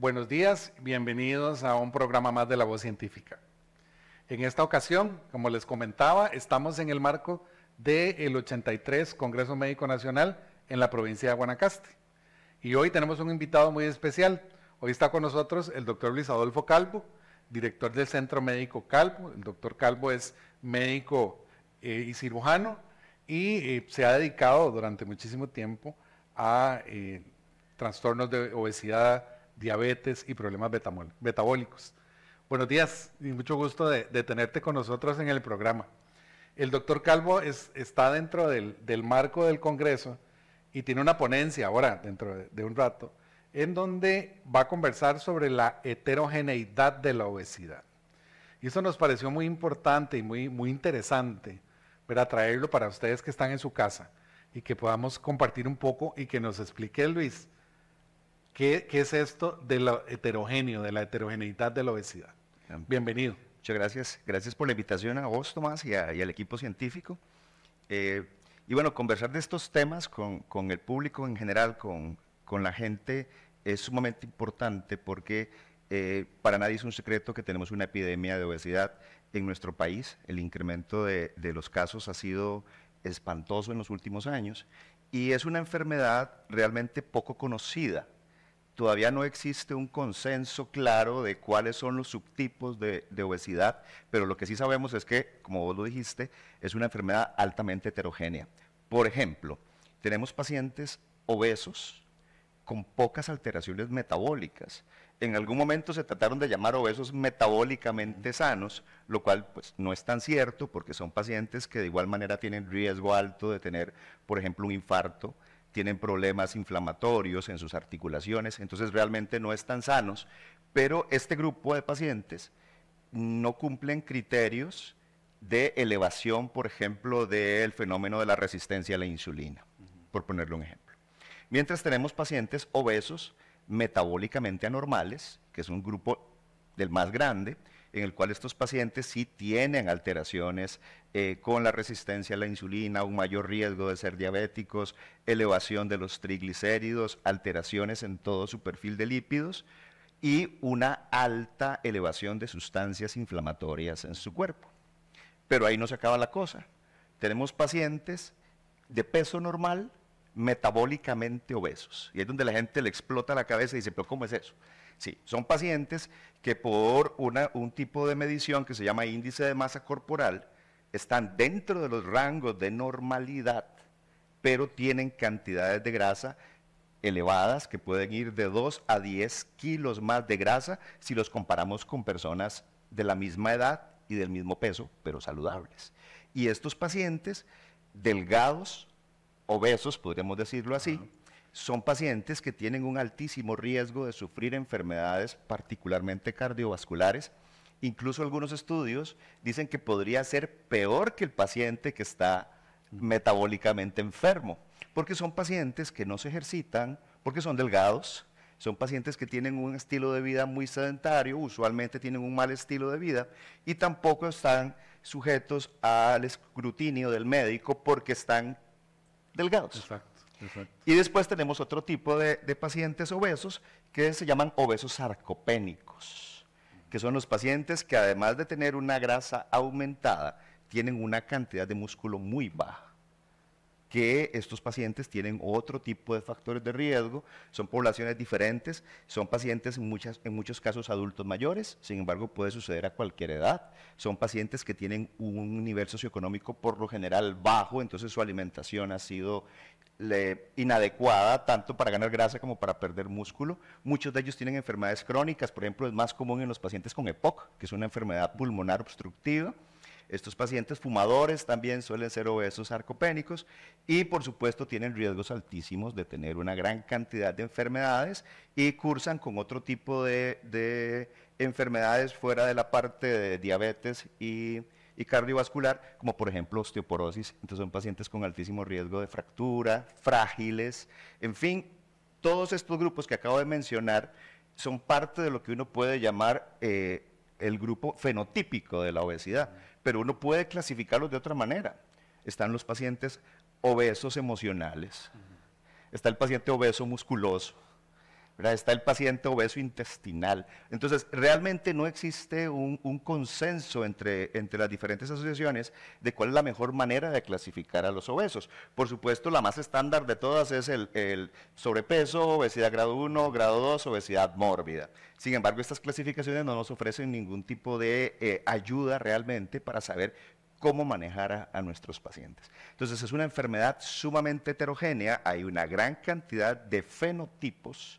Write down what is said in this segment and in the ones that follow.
Buenos días, bienvenidos a un programa más de La Voz Científica. En esta ocasión, como les comentaba, estamos en el marco del 83 Congreso Médico Nacional en la provincia de Guanacaste. Y hoy tenemos un invitado muy especial. Hoy está con nosotros el doctor Luis Adolfo Calvo, director del Centro Médico Calvo. El doctor Calvo es médico eh, y cirujano y eh, se ha dedicado durante muchísimo tiempo a eh, trastornos de obesidad diabetes y problemas metabólicos. Buenos días y mucho gusto de, tenerte con nosotros en el programa. El doctor Calvo está dentro del, marco del Congreso y tiene una ponencia ahora, dentro de, de un rato, en donde va a conversar sobre la heterogeneidad de la obesidad. Y eso nos pareció muy importante y muy, muy interesante para traerlo para ustedes que están en su casa y que podamos compartir un poco y que nos explique Luis ¿Qué, es esto de lo heterogéneo, de la heterogeneidad de la obesidad? Em, Bienvenido. Muchas gracias. Gracias por la invitación a vos, Tomás, y, al equipo científico. Eh, y bueno, conversar de estos temas con, el público en general, con, la gente, es sumamente importante porque eh, para nadie es un secreto que tenemos una epidemia de obesidad en nuestro país. El incremento de los casos ha sido espantoso en los últimos años y es una enfermedad realmente poco conocida todavía no existe un consenso claro de cuáles son los subtipos de, obesidad, pero lo que sí sabemos es que, como vos lo dijiste, es una enfermedad altamente heterogénea. Por ejemplo, tenemos pacientes obesos con pocas alteraciones metabólicas. En algún momento se trataron de llamar obesos metabólicamente sanos, lo cual pues, no es tan cierto porque son pacientes que de igual manera tienen riesgo alto de tener, por ejemplo, un infarto, tienen problemas inflamatorios en sus articulaciones, entonces realmente no están sanos, pero este grupo de pacientes no cumplen criterios de elevación, por ejemplo, del fenómeno de la resistencia a la insulina, por ponerle un ejemplo. Mientras tenemos pacientes obesos, metabólicamente anormales, que es un grupo del más grande, en el cual estos pacientes sí tienen alteraciones eh, con la resistencia a la insulina, un mayor riesgo de ser diabéticos, elevación de los triglicéridos, alteraciones en todo su perfil de lípidos y una alta elevación de sustancias inflamatorias en su cuerpo. Pero ahí no se acaba la cosa. Tenemos pacientes de peso normal metabólicamente obesos. Y es donde la gente le explota la cabeza y dice, pero ¿cómo es eso? Sí, son pacientes que por un tipo de medición que se llama índice de masa corporal, están dentro de los rangos de normalidad, pero tienen cantidades de grasa elevadas que pueden ir de 2 a 10 kilos más de grasa si los comparamos con personas de la misma edad y del mismo peso, pero saludables. Y estos pacientes delgados, obesos, podríamos decirlo así, son pacientes que tienen un altísimo riesgo de sufrir enfermedades particularmente cardiovasculares. Incluso algunos estudios dicen que podría ser peor que el paciente que está metabólicamente enfermo, porque son pacientes que no se ejercitan, porque son delgados, son pacientes que tienen un estilo de vida muy sedentario, usualmente tienen un mal estilo de vida y tampoco están sujetos al escrutinio del médico porque están delgados. Y después tenemos otro tipo de, pacientes obesos que se llaman obesos sarcopénicos, que son los pacientes que además de tener una grasa aumentada, tienen una cantidad de músculo muy baja que estos pacientes tienen otro tipo de factores de riesgo, son poblaciones diferentes, son pacientes en, muchas, en muchos casos adultos mayores, sin embargo puede suceder a cualquier edad, son pacientes que tienen un nivel socioeconómico por lo general bajo, entonces su alimentación ha sido inadecuada tanto para ganar grasa como para perder músculo. Muchos de ellos tienen enfermedades crónicas, por ejemplo, es más común en los pacientes con EPOC, que es una enfermedad pulmonar obstructiva. Estos pacientes fumadores también suelen ser obesos arcopénicos y por supuesto tienen riesgos altísimos de tener una gran cantidad de enfermedades y cursan con otro tipo de enfermedades fuera de la parte de diabetes y y cardiovascular, como por ejemplo osteoporosis. Entonces son pacientes con altísimo riesgo de fractura, frágiles, en fin, todos estos grupos que acabo de mencionar son parte de lo que uno puede llamar eh, el grupo fenotípico de la obesidad, pero uno puede clasificarlos de otra manera. Están los pacientes obesos emocionales, está el paciente obeso musculoso, Está el paciente obeso intestinal. Entonces, realmente no existe un, consenso entre, las diferentes asociaciones de cuál es la mejor manera de clasificar a los obesos. Por supuesto, la más estándar de todas es el, sobrepeso, obesidad grado 1, grado 2, obesidad mórbida. Sin embargo, estas clasificaciones no nos ofrecen ningún tipo de eh, ayuda realmente para saber cómo manejar a, nuestros pacientes. Entonces es una enfermedad sumamente heterogénea, hay una gran cantidad de fenotipos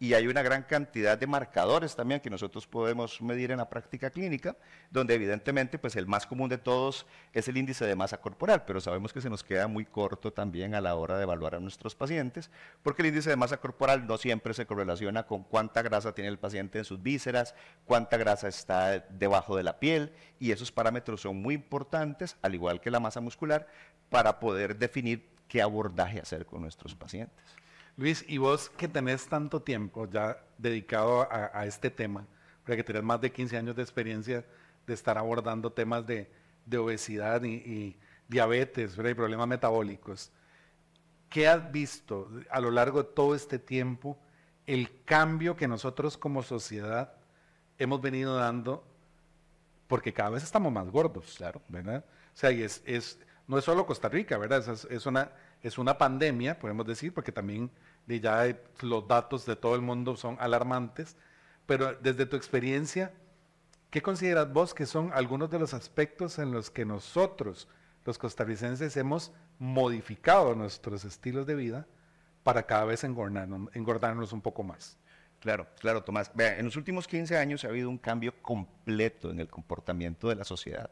y hay una gran cantidad de marcadores también que nosotros podemos medir en la práctica clínica, donde evidentemente pues el más común de todos es el índice de masa corporal, pero sabemos que se nos queda muy corto también a la hora de evaluar a nuestros pacientes, porque el índice de masa corporal no siempre se correlaciona con cuánta grasa tiene el paciente en sus vísceras, cuánta grasa está debajo de la piel, y esos parámetros son muy importantes, al igual que la masa muscular, para poder definir qué abordaje hacer con nuestros pacientes. Luis, y vos que tenés tanto tiempo ya dedicado a, este tema, porque que tenés más de 15 años de experiencia de estar abordando temas de, obesidad y, diabetes y problemas metabólicos, ¿qué has visto a lo largo de todo este tiempo el cambio que nosotros como sociedad hemos venido dando? Porque cada vez estamos más gordos, claro, ¿verdad? O sea, es, no es solo Costa Rica, ¿verdad? es una es una pandemia, podemos decir, porque también ya los datos de todo el mundo son alarmantes, pero desde tu experiencia, ¿qué consideras vos que son algunos de los aspectos en los que nosotros, los costarricenses, hemos modificado nuestros estilos de vida para cada vez engordarnos, un poco más? Claro, claro, Tomás. Vea, en los últimos 15 años ha habido un cambio completo en el comportamiento de la sociedad.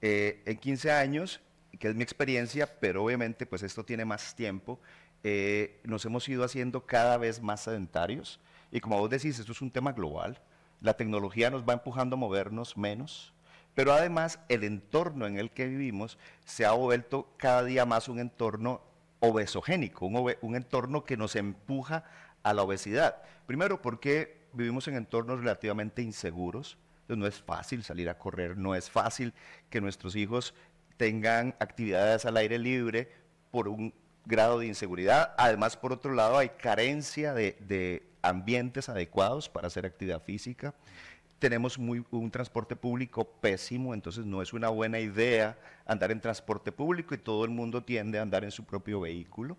Eh, en 15 años que es mi experiencia, pero obviamente pues esto tiene más tiempo, eh, nos hemos ido haciendo cada vez más sedentarios y como vos decís, esto es un tema global, la tecnología nos va empujando a movernos menos, pero además el entorno en el que vivimos se ha vuelto cada día más un entorno obesogénico, un, entorno que nos empuja a la obesidad. Primero, porque vivimos en entornos relativamente inseguros, no es fácil salir a correr, no es fácil que nuestros hijos tengan actividades al aire libre por un grado de inseguridad. Además, por otro lado, hay carencia de, ambientes adecuados para hacer actividad física. Tenemos un transporte público pésimo, entonces no es una buena idea andar en transporte público y todo el mundo tiende a andar en su propio vehículo.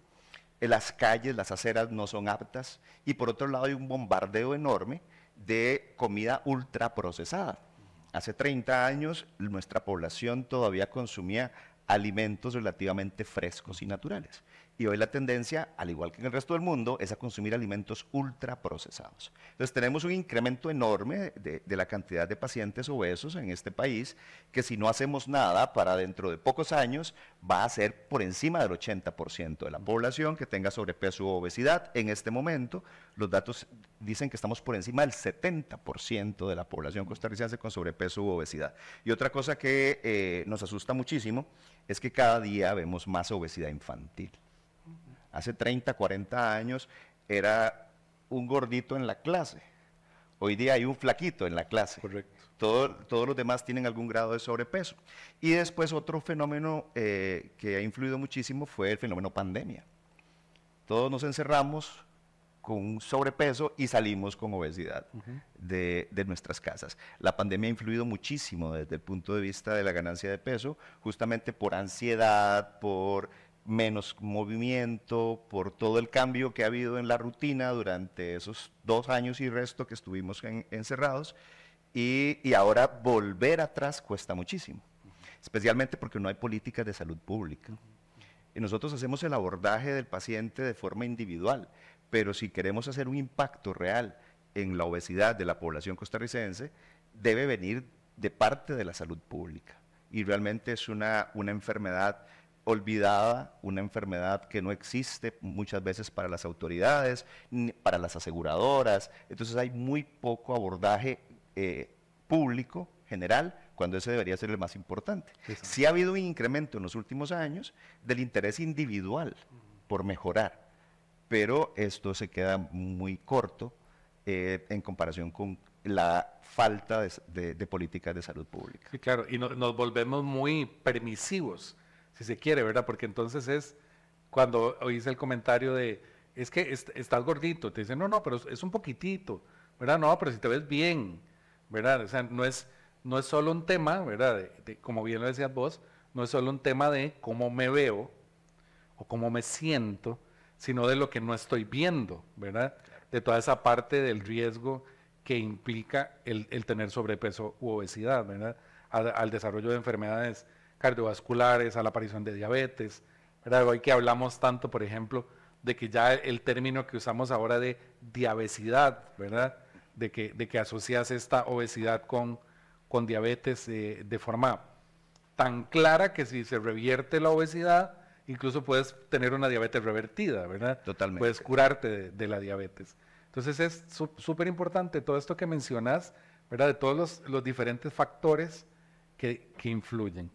Eh, las calles, las aceras no son aptas y por otro lado hay un bombardeo enorme de comida ultraprocesada. Hace 30 años nuestra población todavía consumía alimentos relativamente frescos y naturales. Y hoy la tendencia, al igual que en el resto del mundo, es a consumir alimentos ultraprocesados. Entonces tenemos un incremento enorme de, la cantidad de pacientes obesos en este país que si no hacemos nada para dentro de pocos años va a ser por encima del 80% de la población que tenga sobrepeso u obesidad. En este momento los datos dicen que estamos por encima del 70% de la población costarricense con sobrepeso u obesidad. Y otra cosa que eh, nos asusta muchísimo es que cada día vemos más obesidad infantil hace 30, 40 años era un gordito en la clase. Hoy día hay un flaquito en la clase. Correcto. Todo, todos los demás tienen algún grado de sobrepeso. Y después otro fenómeno eh, que ha influido muchísimo fue el fenómeno pandemia. Todos nos encerramos con sobrepeso y salimos con obesidad de, nuestras casas. La pandemia ha influido muchísimo desde el punto de vista de la ganancia de peso, justamente por ansiedad, por menos movimiento por todo el cambio que ha habido en la rutina durante esos dos años y resto que estuvimos encerrados y, ahora volver atrás cuesta muchísimo, especialmente porque no hay políticas de salud pública. Y nosotros hacemos el abordaje del paciente de forma individual, pero si queremos hacer un impacto real en la obesidad de la población costarricense, debe venir de parte de la salud pública. Y realmente es una, una enfermedad olvidada, una enfermedad que no existe muchas veces para las autoridades, para las aseguradoras. Entonces hay muy poco abordaje eh, público general cuando ese debería ser el más importante. Sí, ha habido un incremento en los últimos años del interés individual por mejorar, pero esto se queda muy corto eh, en comparación con la falta de, políticas de salud pública. claro, y nos volvemos muy permisivos si se quiere, ¿verdad? Porque entonces es cuando oís el comentario de, es que estás gordito, te dicen, no, no, pero es un poquitito, ¿verdad? No, pero si te ves bien, ¿verdad? O sea, no es, no es solo un tema, ¿verdad? De, como bien lo decías vos, no es solo un tema de cómo me veo o cómo me siento, sino de lo que no estoy viendo, ¿verdad? De toda esa parte del riesgo que implica el, tener sobrepeso u obesidad, ¿verdad? al, desarrollo de enfermedades cardiovasculares, a la aparición de diabetes. ¿verdad? Hoy que hablamos tanto, por ejemplo, de que ya el término que usamos ahora de diabesidad, ¿verdad? De que, de que asocias esta obesidad con, con diabetes eh, de forma tan clara que si se revierte la obesidad, incluso puedes tener una diabetes revertida, ¿verdad? Totalmente. Puedes curarte de, la diabetes. Entonces es súper importante todo esto que mencionas, ¿verdad? De todos los, diferentes factores que, que influyen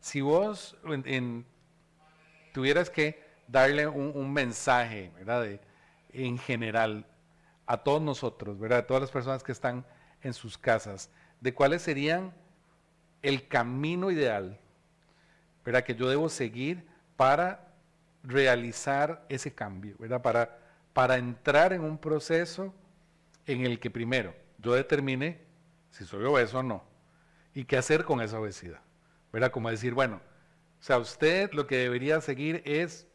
si vos tuvieras que darle un, mensaje, ¿verdad? en general, a todos nosotros, ¿verdad? A todas las personas que están en sus casas, de cuáles serían el camino ideal, ¿verdad? Que yo debo seguir para realizar ese cambio, ¿verdad? Para, para entrar en un proceso en el que primero yo determine si soy obeso o no y qué hacer con esa obesidad. ¿verdad? Como decir, bueno, o sea, usted lo que debería seguir es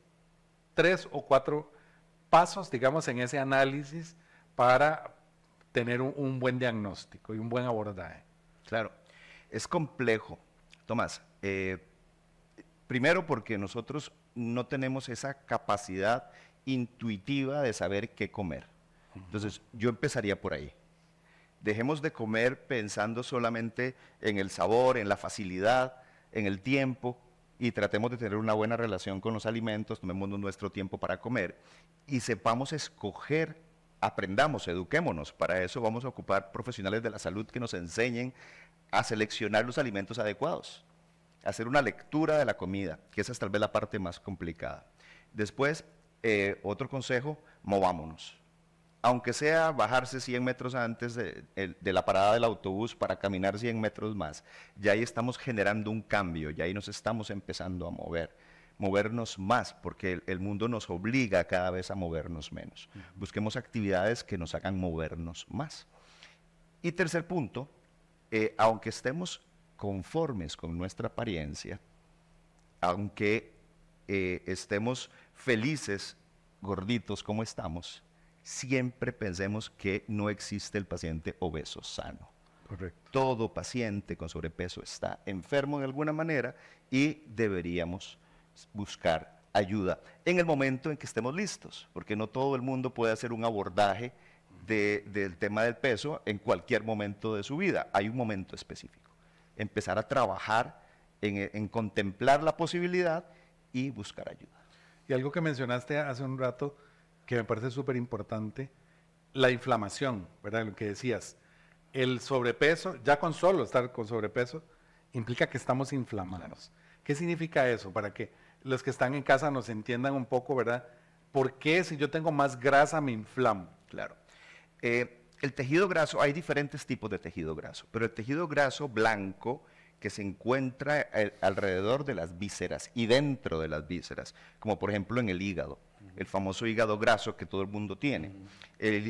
tres o cuatro pasos, digamos, en ese análisis para tener un, buen diagnóstico y un buen abordaje. Claro, es complejo, Tomás. Eh, primero porque nosotros no tenemos esa capacidad intuitiva de saber qué comer. Entonces, yo empezaría por ahí. Dejemos de comer pensando solamente en el sabor, en la facilidad, en el tiempo y tratemos de tener una buena relación con los alimentos, tomemos nuestro tiempo para comer y sepamos escoger, aprendamos, eduquémonos. Para eso vamos a ocupar profesionales de la salud que nos enseñen a seleccionar los alimentos adecuados, hacer una lectura de la comida, que esa es tal vez la parte más complicada. Después, eh, otro consejo, movámonos aunque sea bajarse 100 metros antes de, la parada del autobús para caminar 100 metros más, ya ahí estamos generando un cambio, ya ahí nos estamos empezando a mover, movernos más, porque el, mundo nos obliga cada vez a movernos menos. Busquemos actividades que nos hagan movernos más. Y tercer punto, eh, aunque estemos conformes con nuestra apariencia, aunque eh, estemos felices, gorditos como estamos, siempre pensemos que no existe el paciente obeso sano. Correcto. Todo paciente con sobrepeso está enfermo de alguna manera y deberíamos buscar ayuda en el momento en que estemos listos, porque no todo el mundo puede hacer un abordaje del tema del peso en cualquier momento de su vida. Hay un momento específico. Empezar a trabajar en contemplar la posibilidad y buscar ayuda. Y algo que mencionaste hace un rato, que me parece súper importante, la inflamación, ¿verdad? Lo que decías, el sobrepeso, ya con solo estar con sobrepeso, implica que estamos inflamados. ¿Qué significa eso? Para que los que están en casa nos entiendan un poco, ¿verdad? ¿Por qué si yo tengo más grasa me inflamo? Claro. Eh, el tejido graso, hay diferentes tipos de tejido graso, pero el tejido graso blanco que se encuentra eh, alrededor de las vísceras y dentro de las vísceras, como por ejemplo en el hígado, el famoso hígado graso que todo el mundo tiene,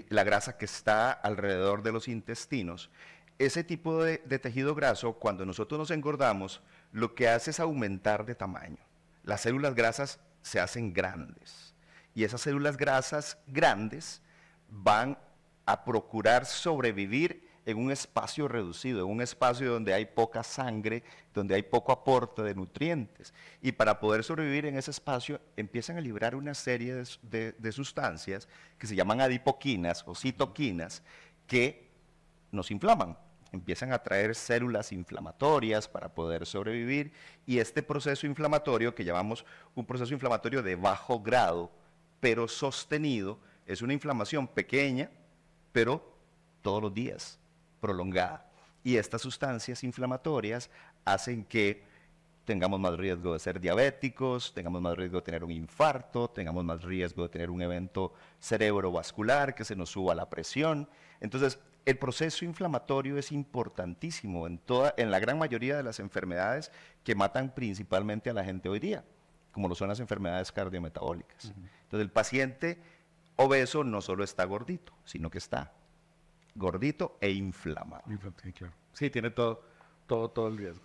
la grasa que está alrededor de los intestinos. Ese tipo de tejido graso, cuando nosotros nos engordamos, lo que hace es aumentar de tamaño. Las células grasas se hacen grandes y esas células grasas grandes van a procurar sobrevivir en un espacio reducido, en un espacio donde hay poca sangre, donde hay poco aporte de nutrientes. Y para poder sobrevivir en ese espacio empiezan a librar una serie de, sustancias que se llaman adipoquinas o citoquinas que nos inflaman, empiezan a traer células inflamatorias para poder sobrevivir y este proceso inflamatorio que llamamos un proceso inflamatorio de bajo grado, pero sostenido, es una inflamación pequeña, pero todos los días prolongada. Y estas sustancias inflamatorias hacen que tengamos más riesgo de ser diabéticos, tengamos más riesgo de tener un infarto, tengamos más riesgo de tener un evento cerebrovascular, que se nos suba la presión. Entonces, el proceso inflamatorio es importantísimo en, toda, la gran mayoría de las enfermedades que matan principalmente a la gente hoy día, como lo son las enfermedades cardiometabólicas. Entonces, el paciente obeso no solo está gordito, sino que está gordito e inflamado. Sí, tiene todo, todo, todo el riesgo.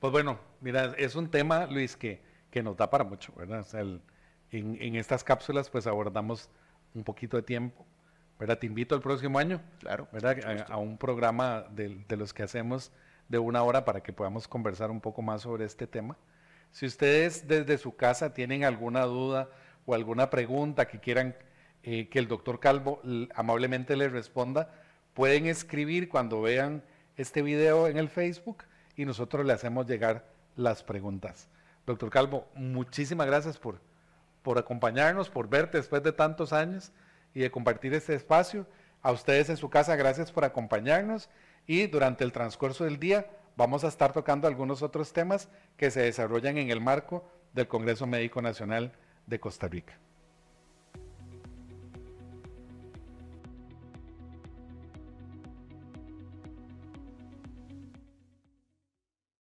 Pues bueno, mira, es un tema, Luis, que, que nos da para mucho, ¿verdad? en, en, estas cápsulas pues abordamos un poquito de tiempo, ¿verdad? Te invito al próximo año, claro, ¿verdad? A, un programa de, de, los que hacemos de una hora para que podamos conversar un poco más sobre este tema. Si ustedes desde su casa tienen alguna duda o alguna pregunta que quieran eh, que el doctor Calvo amablemente les responda, Pueden escribir cuando vean este video en el Facebook y nosotros le hacemos llegar las preguntas. Doctor Calvo, muchísimas gracias por, por acompañarnos, por verte después de tantos años y de compartir este espacio. A ustedes en su casa, gracias por acompañarnos y durante el transcurso del día vamos a estar tocando algunos otros temas que se desarrollan en el marco del Congreso Médico Nacional de Costa Rica.